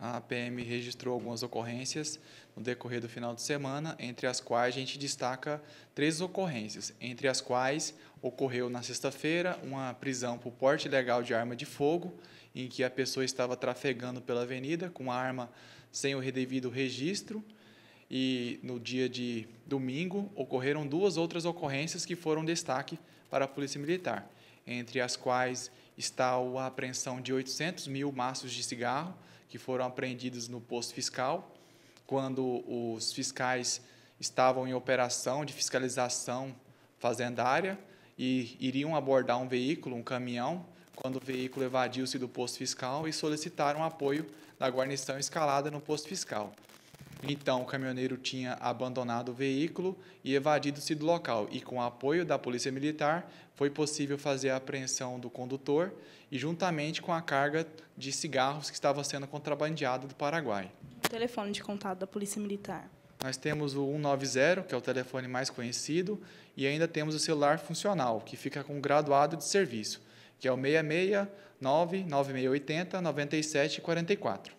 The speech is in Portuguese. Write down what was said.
a PM registrou algumas ocorrências no decorrer do final de semana, entre as quais a gente destaca três ocorrências, entre as quais ocorreu na sexta-feira uma prisão por porte ilegal de arma de fogo, em que a pessoa estava trafegando pela avenida com a arma sem o devido registro. E no dia de domingo ocorreram duas outras ocorrências que foram destaque para a Polícia Militar, entre as quais está a apreensão de 800 mil maços de cigarro que foram apreendidos no posto fiscal, quando os fiscais estavam em operação de fiscalização fazendária e iriam abordar um veículo, um caminhão, quando o veículo evadiu-se do posto fiscal e solicitaram apoio da guarnição escalada no posto fiscal. Então, o caminhoneiro tinha abandonado o veículo e evadido-se do local, e com o apoio da Polícia Militar, foi possível fazer a apreensão do condutor e juntamente com a carga de cigarros que estava sendo contrabandeada do Paraguai. O telefone de contato da Polícia Militar. Nós temos o 190, que é o telefone mais conhecido, e ainda temos o celular funcional, que fica com o graduado de serviço, que é o 669 9680 9744.